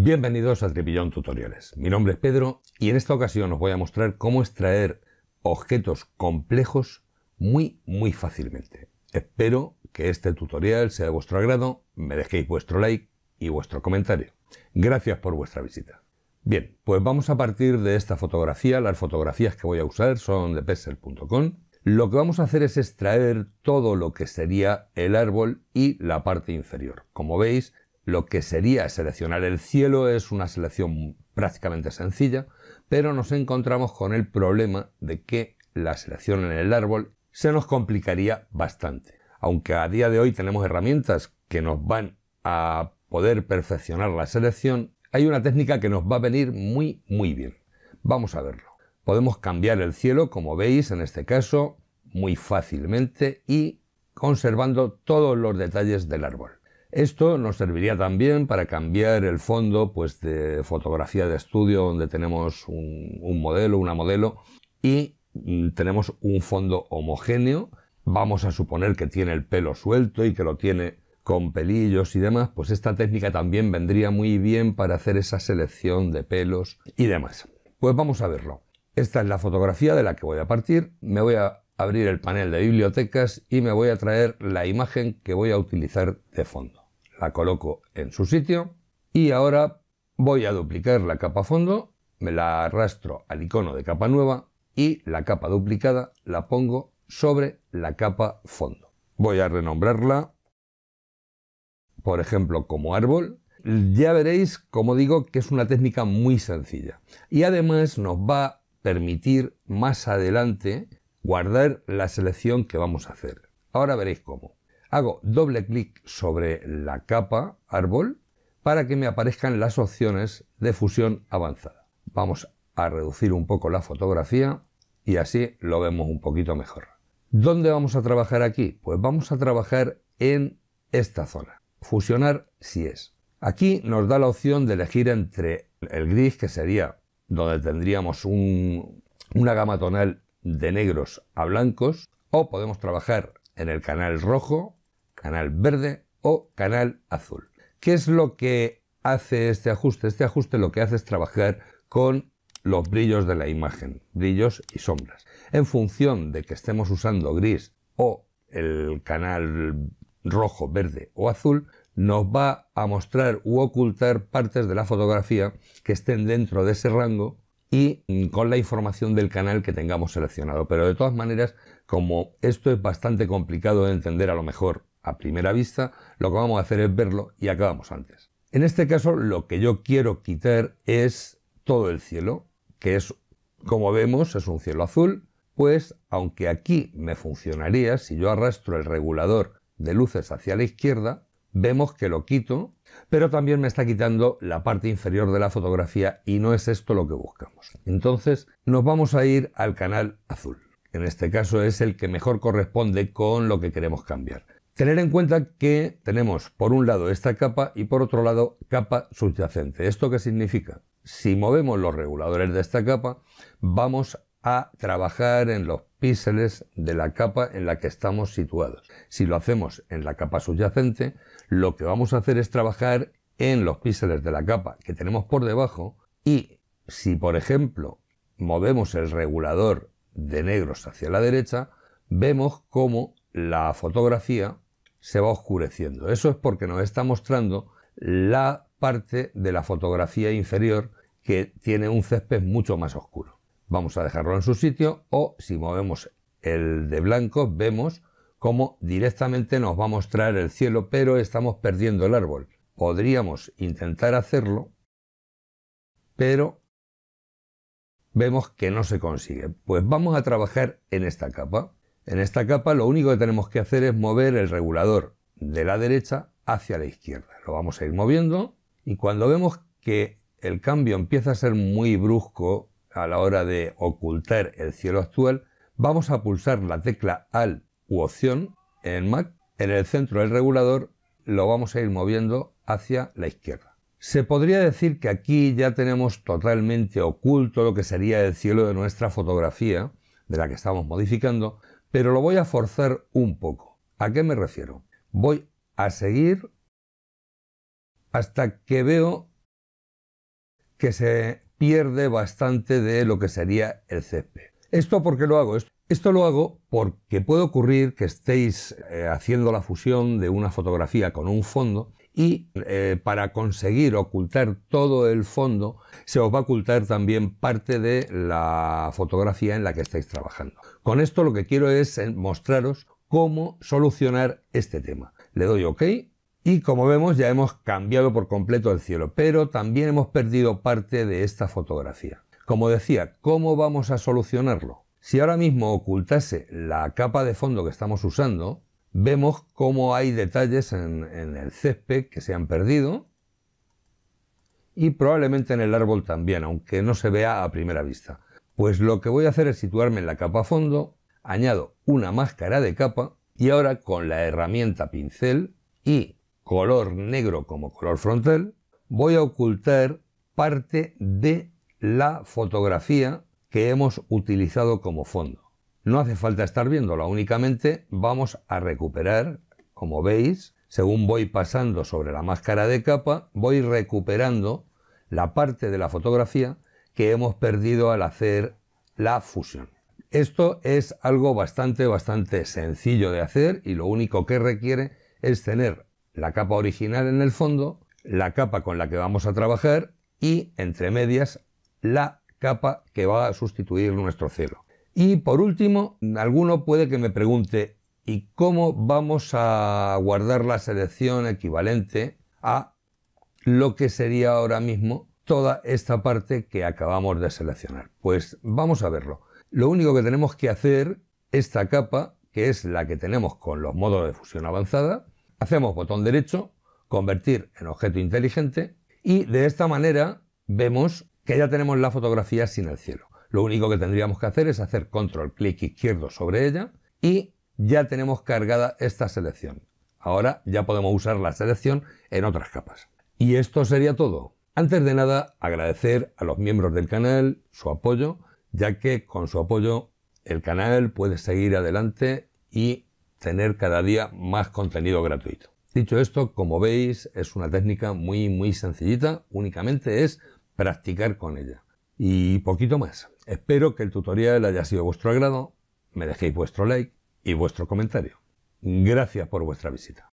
Bienvenidos a Tripillón Tutoriales. Mi nombre es Pedro y en esta ocasión os voy a mostrar cómo extraer objetos complejos muy muy fácilmente. Espero que este tutorial sea de vuestro agrado, me dejéis vuestro like y vuestro comentario. Gracias por vuestra visita. Bien, pues vamos a partir de esta fotografía. Las fotografías que voy a usar son de pezzel.com. Lo que vamos a hacer es extraer todo lo que sería el árbol y la parte inferior. Como veis, lo que sería seleccionar el cielo es una selección prácticamente sencilla, pero nos encontramos con el problema de que la selección en el árbol se nos complicaría bastante. Aunque a día de hoy tenemos herramientas que nos van a poder perfeccionar la selección, hay una técnica que nos va a venir muy muy bien. Vamos a verlo. Podemos cambiar el cielo, como veis en este caso, muy fácilmente y conservando todos los detalles del árbol. Esto nos serviría también para cambiar el fondo pues, de fotografía de estudio donde tenemos un, modelo, una modelo y mm, tenemos un fondo homogéneo. Vamos a suponer que tiene el pelo suelto y que lo tiene con pelillos y demás, pues esta técnica también vendría muy bien para hacer esa selección de pelos y demás. Pues vamos a verlo. Esta es la fotografía de la que voy a partir. Me voy a abrir el panel de bibliotecas y me voy a traer la imagen que voy a utilizar de fondo la coloco en su sitio y ahora voy a duplicar la capa fondo, me la arrastro al icono de capa nueva y la capa duplicada la pongo sobre la capa fondo. Voy a renombrarla, por ejemplo, como árbol. Ya veréis, como digo, que es una técnica muy sencilla y además nos va a permitir más adelante guardar la selección que vamos a hacer. Ahora veréis cómo. Hago doble clic sobre la capa árbol para que me aparezcan las opciones de fusión avanzada. Vamos a reducir un poco la fotografía y así lo vemos un poquito mejor. ¿Dónde vamos a trabajar aquí? Pues vamos a trabajar en esta zona. Fusionar si es. Aquí nos da la opción de elegir entre el gris, que sería donde tendríamos una gama tonal de negros a blancos, o podemos trabajar en el canal rojo, canal verde o canal azul. ¿Qué es lo que hace este ajuste? Este ajuste lo que hace es trabajar con los brillos de la imagen, brillos y sombras. En función de que estemos usando gris o el canal rojo, verde o azul, nos va a mostrar u ocultar partes de la fotografía que estén dentro de ese rango y con la información del canal que tengamos seleccionado. Pero de todas maneras, como esto es bastante complicado de entender a lo mejor a primera vista, lo que vamos a hacer es verlo y acabamos antes. En este caso, lo que yo quiero quitar es todo el cielo, que es, como vemos, es un cielo azul, pues aunque aquí me funcionaría, si yo arrastro el regulador de luces hacia la izquierda, vemos que lo quito, pero también me está quitando la parte inferior de la fotografía y no es esto lo que buscamos. Entonces nos vamos a ir al canal azul. En este caso es el que mejor corresponde con lo que queremos cambiar. Tener en cuenta que tenemos por un lado esta capa y por otro lado capa subyacente. ¿Esto qué significa? Si movemos los reguladores de esta capa, vamos a trabajar en los píxeles de la capa en la que estamos situados. Si lo hacemos en la capa subyacente, lo que vamos a hacer es trabajar en los píxeles de la capa que tenemos por debajo y si por ejemplo movemos el regulador de negros hacia la derecha, vemos cómo la fotografía se va oscureciendo. Eso es porque nos está mostrando la parte de la fotografía inferior que tiene un césped mucho más oscuro. Vamos a dejarlo en su sitio o si movemos el de blanco vemos cómo directamente nos va a mostrar el cielo pero estamos perdiendo el árbol. Podríamos intentar hacerlo pero vemos que no se consigue. Pues vamos a trabajar en esta capa. En esta capa lo único que tenemos que hacer es mover el regulador de la derecha hacia la izquierda. Lo vamos a ir moviendo y cuando vemos que el cambio empieza a ser muy brusco a la hora de ocultar el cielo actual, vamos a pulsar la tecla Alt u Opción en Mac. En el centro del regulador lo vamos a ir moviendo hacia la izquierda. Se podría decir que aquí ya tenemos totalmente oculto lo que sería el cielo de nuestra fotografía, de la que estamos modificando, pero lo voy a forzar un poco. ¿A qué me refiero? Voy a seguir hasta que veo que se pierde bastante de lo que sería el césped. ¿Esto por qué lo hago? Esto lo hago porque puede ocurrir que estéis eh, haciendo la fusión de una fotografía con un fondo y eh, para conseguir ocultar todo el fondo se os va a ocultar también parte de la fotografía en la que estáis trabajando. Con esto lo que quiero es eh, mostraros cómo solucionar este tema. Le doy OK y como vemos ya hemos cambiado por completo el cielo, pero también hemos perdido parte de esta fotografía. Como decía, ¿cómo vamos a solucionarlo? Si ahora mismo ocultase la capa de fondo que estamos usando, vemos cómo hay detalles en, el césped que se han perdido y probablemente en el árbol también, aunque no se vea a primera vista. Pues lo que voy a hacer es situarme en la capa fondo, añado una máscara de capa y ahora con la herramienta pincel y color negro como color frontal, voy a ocultar parte de la fotografía que hemos utilizado como fondo. No hace falta estar viéndola, únicamente vamos a recuperar, como veis, según voy pasando sobre la máscara de capa, voy recuperando la parte de la fotografía que hemos perdido al hacer la fusión. Esto es algo bastante, bastante sencillo de hacer y lo único que requiere es tener la capa original en el fondo, la capa con la que vamos a trabajar y, entre medias, la capa que va a sustituir nuestro cielo. Y por último, alguno puede que me pregunte, ¿y cómo vamos a guardar la selección equivalente a lo que sería ahora mismo toda esta parte que acabamos de seleccionar? Pues vamos a verlo. Lo único que tenemos que hacer, esta capa, que es la que tenemos con los modos de fusión avanzada, hacemos botón derecho, convertir en objeto inteligente y de esta manera vemos que ya tenemos la fotografía sin el cielo. Lo único que tendríamos que hacer es hacer control clic izquierdo sobre ella y ya tenemos cargada esta selección. Ahora ya podemos usar la selección en otras capas. Y esto sería todo. Antes de nada, agradecer a los miembros del canal su apoyo, ya que con su apoyo el canal puede seguir adelante y tener cada día más contenido gratuito. Dicho esto, como veis, es una técnica muy muy sencillita, únicamente es practicar con ella. Y poquito más. Espero que el tutorial haya sido vuestro agrado, me dejéis vuestro like y vuestro comentario. Gracias por vuestra visita.